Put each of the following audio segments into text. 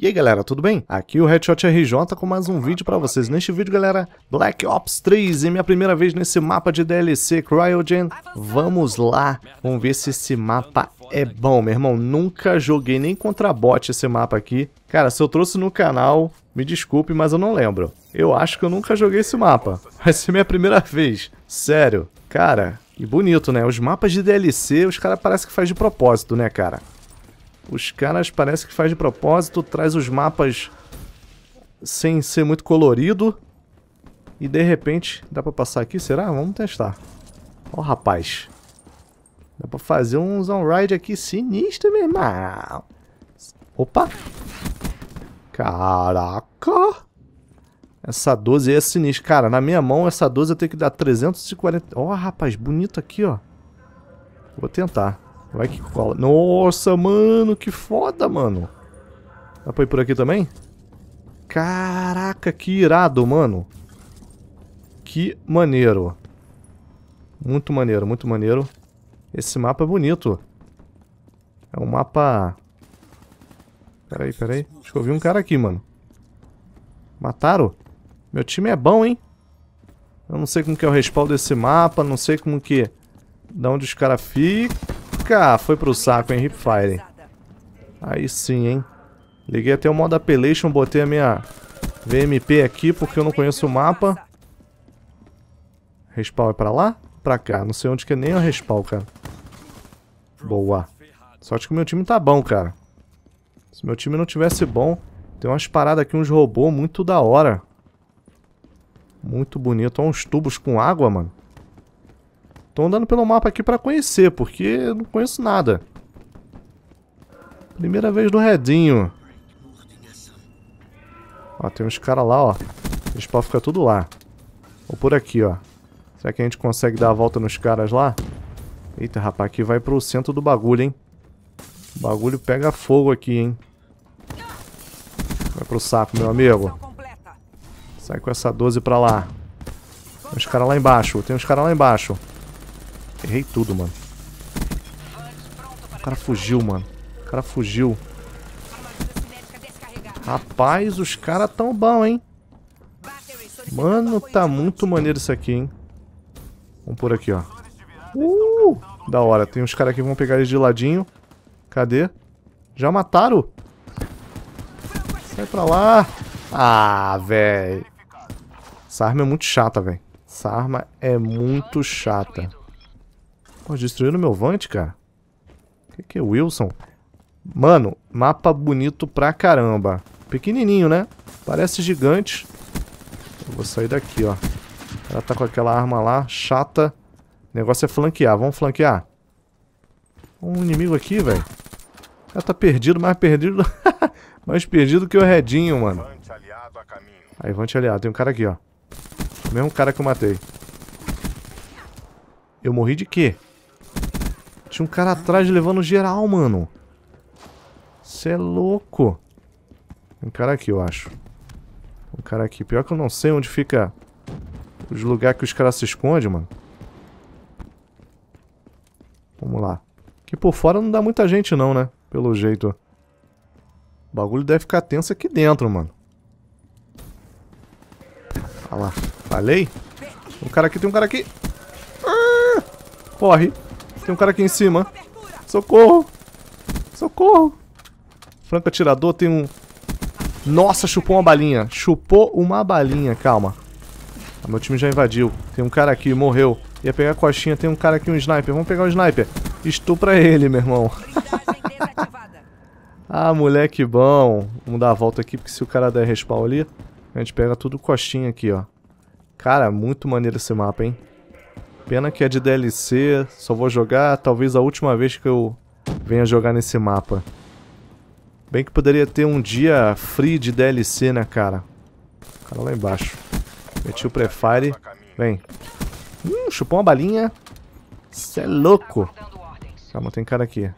E aí galera, tudo bem? Aqui é o Headshot RJ com mais um vídeo para vocês. Neste vídeo galera, Black Ops 3 e minha primeira vez nesse mapa de DLC Cryogen. Vamos lá, vamos ver se esse mapa é bom, meu irmão. Nunca joguei nem contra bot esse mapa aqui. Cara, se eu trouxe no canal, me desculpe, mas eu não lembro. Eu acho que eu nunca joguei esse mapa. Vai ser minha primeira vez, sério. Cara, e bonito né, os mapas de DLC os caras parece que faz de propósito né cara. Os caras parece que faz de propósito, traz os mapas sem ser muito colorido. E de repente, dá pra passar aqui, será? Vamos testar. Ó, oh, rapaz. Dá pra fazer uns on-ride aqui sinistro, meu irmão. Opa. Caraca. Essa 12 aí é sinistra. Cara, na minha mão, essa 12 eu tenho que dar 340... Ó, oh, rapaz, bonito aqui, ó. Vou tentar. Vai que cola. Nossa, mano, que foda, mano. Dá pra ir por aqui também? Caraca, que irado, mano. Que maneiro. Muito maneiro, muito maneiro. Esse mapa é bonito. É um mapa... Peraí, peraí. Acho que eu vi um cara aqui, mano. Mataram? Meu time é bom, hein? Eu não sei como que é o respaldo desse mapa, não sei como que... Da onde os caras ficam música ah, foi pro saco, hein, Hipfire? Aí sim, hein? Liguei até o modo Appellation, botei a minha VMP aqui porque eu não conheço o mapa. Respawn é pra lá? Pra cá. Não sei onde que é nem o respawn, cara. Boa. Sorte que o meu time tá bom, cara. Se meu time não tivesse bom, tem umas paradas aqui, uns robôs muito da hora. Muito bonito. Olha uns tubos com água, mano. Tô andando pelo mapa aqui pra conhecer, porque eu não conheço nada. Primeira vez no redinho. Ó, tem uns caras lá, ó. Eles podem ficar tudo lá. Ou por aqui, ó. Será que a gente consegue dar a volta nos caras lá? Eita, rapaz, aqui vai pro centro do bagulho, hein? O bagulho pega fogo aqui, hein? Vai pro saco, meu amigo. Sai com essa 12 pra lá. Tem uns caras lá embaixo. Tem uns caras lá embaixo. Errei tudo, mano. O cara fugiu, mano. O cara fugiu. Rapaz, os caras tão bom, hein? Mano, tá muito maneiro isso aqui, hein? Vamos por aqui, ó. Uh! Da hora. Tem uns caras aqui que vão pegar eles de ladinho. Cadê? Já mataram? Sai pra lá. Ah, velho. Essa arma é muito chata, velho. Essa arma é muito chata. Pô, destruíram meu Vant, cara. O que, que é Wilson? Mano, mapa bonito pra caramba. Pequenininho, né? Parece gigante. Eu vou sair daqui, ó. Ela tá com aquela arma lá, chata. O negócio é flanquear. Vamos flanquear? Um inimigo aqui, velho. O cara tá perdido, mais perdido... mais perdido que o Redinho, mano. Aí, Vante aliado. Tem um cara aqui, ó. O mesmo cara que eu matei. Eu morri de quê? Tinha um cara atrás levando geral, mano. Você é louco. Tem um cara aqui, eu acho. Um cara aqui. Pior que eu não sei onde fica os lugares que os caras se escondem, mano. Vamos lá. Que por fora não dá muita gente não, né? Pelo jeito. O bagulho deve ficar tenso aqui dentro, mano. Olha lá. Falei? Um cara aqui, tem um cara aqui. Ah! Corre. Tem um cara aqui em cima. Socorro! Socorro! Franco atirador tem um... Nossa, chupou uma balinha. Chupou uma balinha, calma. Ah, meu time já invadiu. Tem um cara aqui, morreu. Ia pegar a coxinha, tem um cara aqui, um sniper. Vamos pegar o um sniper. Estupra ele, meu irmão. ah, moleque bom. Vamos dar a volta aqui, porque se o cara der respawn ali, a gente pega tudo coxinha aqui, ó. Cara, muito maneiro esse mapa, hein? Pena que é de DLC, só vou jogar talvez a última vez que eu venha jogar nesse mapa. Bem que poderia ter um dia free de DLC, né, cara? O cara lá embaixo. Meti o prefire. Vem. Hum, chupou uma balinha. Cê é louco. Calma, tem cara aqui.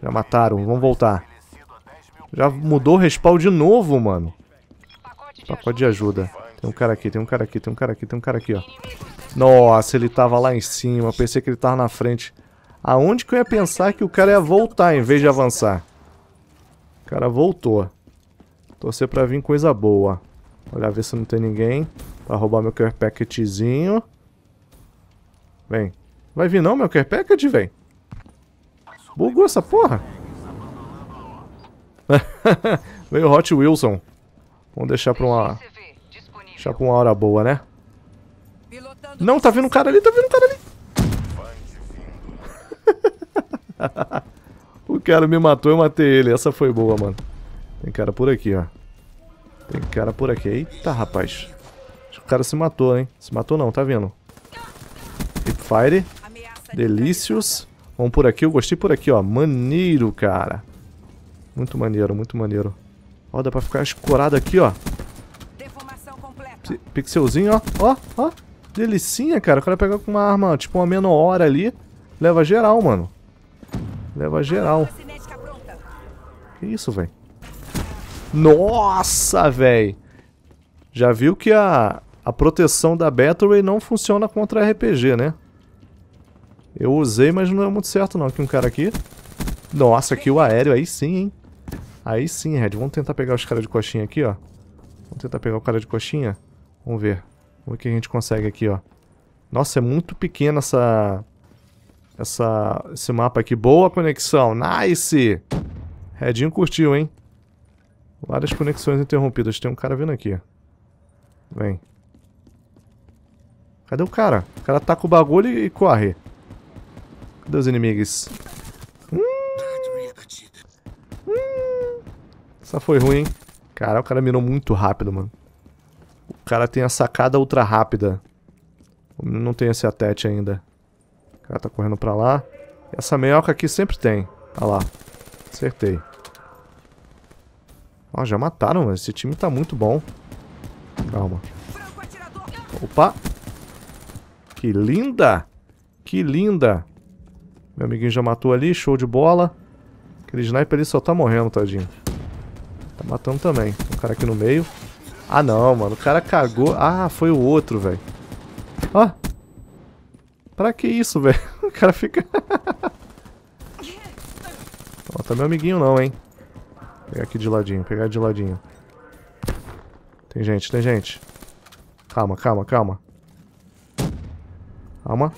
Já mataram, vamos voltar. Já mudou o respawn de novo, mano. Pacote de ajuda. Tem um cara aqui, tem um cara aqui, tem um cara aqui, tem um cara aqui, ó. Nossa, ele tava lá em cima. Pensei que ele tava na frente. Aonde que eu ia pensar que o cara ia voltar em vez de avançar? O cara voltou. Torcer pra vir coisa boa. Olhar ver se não tem ninguém. Pra roubar meu care packetzinho. Vem. Vai vir não, meu care packet? Vem. Bugou essa porra? Veio o Hot Wilson. Vamos deixar pra uma... Já com uma hora boa, né? Não, tá vindo um cara ali, tá vindo um cara ali. o cara me matou, eu matei ele. Essa foi boa, mano. Tem cara por aqui, ó. Tem cara por aqui. Eita, rapaz. Acho que o cara se matou, hein? Se matou não, tá vendo? Hipfire. Delicious. Vamos por aqui, eu gostei por aqui, ó. Maneiro, cara. Muito maneiro, muito maneiro. Ó, dá pra ficar escorado aqui, ó pixelzinho, ó. Ó, ó. Delicinha, cara. O cara pega com uma arma, tipo uma menor ali. Leva geral, mano. Leva geral. Que isso, velho? Nossa, velho! Já viu que a, a proteção da Battery não funciona contra RPG, né? Eu usei, mas não é muito certo não. Aqui um cara aqui. Nossa, aqui o aéreo. Aí sim, hein? Aí sim, Red. Vamos tentar pegar os caras de coxinha aqui, ó. Vamos tentar pegar o cara de coxinha. Vamos ver. Vamos ver o que a gente consegue aqui, ó. Nossa, é muito pequena essa... Essa... Esse mapa aqui. Boa conexão. Nice! Redinho curtiu, hein? Várias conexões interrompidas. Tem um cara vindo aqui. Vem. Cadê o cara? O cara tá com o bagulho e, corre. Cadê os inimigos? Hum. Hum. Essa foi ruim, hein? Cara, o cara mirou muito rápido, mano cara tem a sacada ultra rápida. Não tem esse atete ainda. O cara tá correndo pra lá. Essa meioca aqui sempre tem. Olha lá. Acertei. Ó, já mataram, mas esse time tá muito bom. Calma. Opa! Que linda! Que linda! Meu amiguinho já matou ali, show de bola. Aquele sniper ali só tá morrendo, tadinho. Tá matando também. Tem um cara aqui no meio. Ah, não, mano. O cara cagou. Ah, foi o outro, velho. Ó. Ah. Pra que isso, velho? O cara fica... Ó, tá meu amiguinho não, hein. Vou pegar aqui de ladinho, pegar de ladinho. Tem gente, tem gente. Calma, calma, calma. Calma.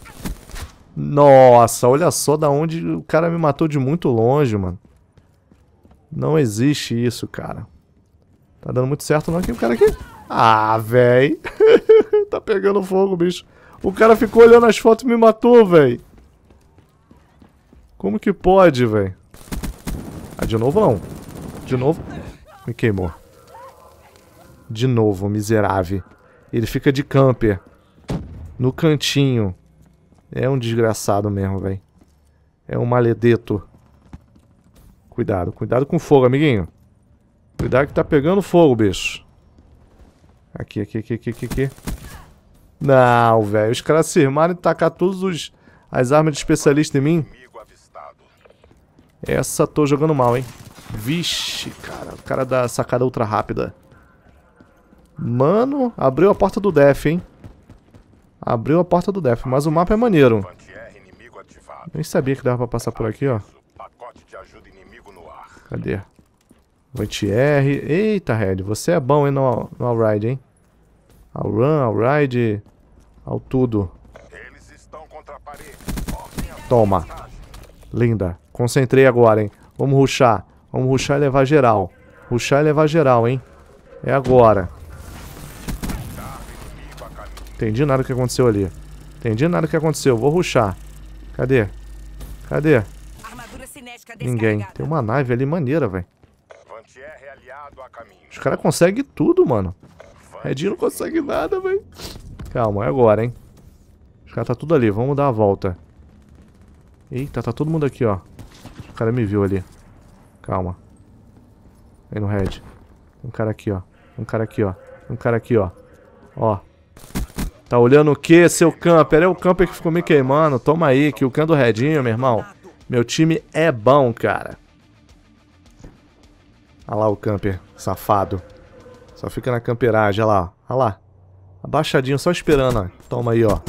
Nossa, olha só da onde o cara me matou de muito longe, mano. Não existe isso, cara. Tá dando muito certo não aqui o cara aqui. Ah, véi. tá pegando fogo, bicho. O cara ficou olhando as fotos e me matou, véi. Como que pode, véi? Ah, de novo não. De novo. Me queimou. De novo, miserável. Ele fica de camper. No cantinho. É um desgraçado mesmo, velho. É um maledeto. Cuidado, cuidado com o fogo, amiguinho. Cuidado que tá pegando fogo, bicho. Aqui, aqui, aqui, aqui, aqui, aqui. Não, velho. Os caras se armaram e tacar todas os... as armas de especialista em mim. Essa tô jogando mal, hein? Vixe, cara. O cara da sacada ultra rápida. Mano, abriu a porta do Def, hein? Abriu a porta do Def, mas o mapa é maneiro. Nem sabia que dava pra passar por aqui, ó. Cadê? Vantier. Eita, Red, você é bom, hein, no, no Allride, hein? Ao run, ao ride, ao tudo. Toma. Linda. Concentrei agora, hein? Vamos ruxar. Vamos ruxar e levar geral. Ruxar e levar geral, hein? É agora. Entendi nada o que aconteceu ali. Entendi nada o que aconteceu. Vou ruxar. Cadê? Cadê? Ninguém. Tem uma nave ali maneira, velho. É Os caras conseguem tudo, mano. Redinho não consegue nada, velho. Calma, é agora, hein. Os caras tá tudo ali, vamos dar a volta. Eita, tá, tá todo mundo aqui, ó. O cara me viu ali. Calma. Aí no red. Um cara aqui, ó. Um cara aqui, ó. Um cara aqui, ó. Ó. Tá olhando o que, seu camper? É o camper que ficou me queimando. Toma aí, que o can é do redinho, meu irmão. Meu time é bom, cara. Olha lá o camper, safado. Só fica na camperagem, olha lá. Olha lá. Abaixadinho, só esperando, ó. Toma aí, ó.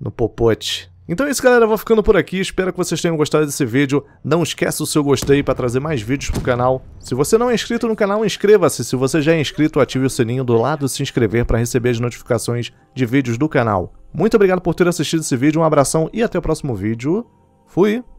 No popote. Então é isso, galera. Eu vou ficando por aqui. Espero que vocês tenham gostado desse vídeo. Não esqueça o seu gostei para trazer mais vídeos pro canal. Se você não é inscrito no canal, inscreva-se. Se você já é inscrito, ative o sininho do lado de se inscrever para receber as notificações de vídeos do canal. Muito obrigado por ter assistido esse vídeo. Um abração e até o próximo vídeo. Fui!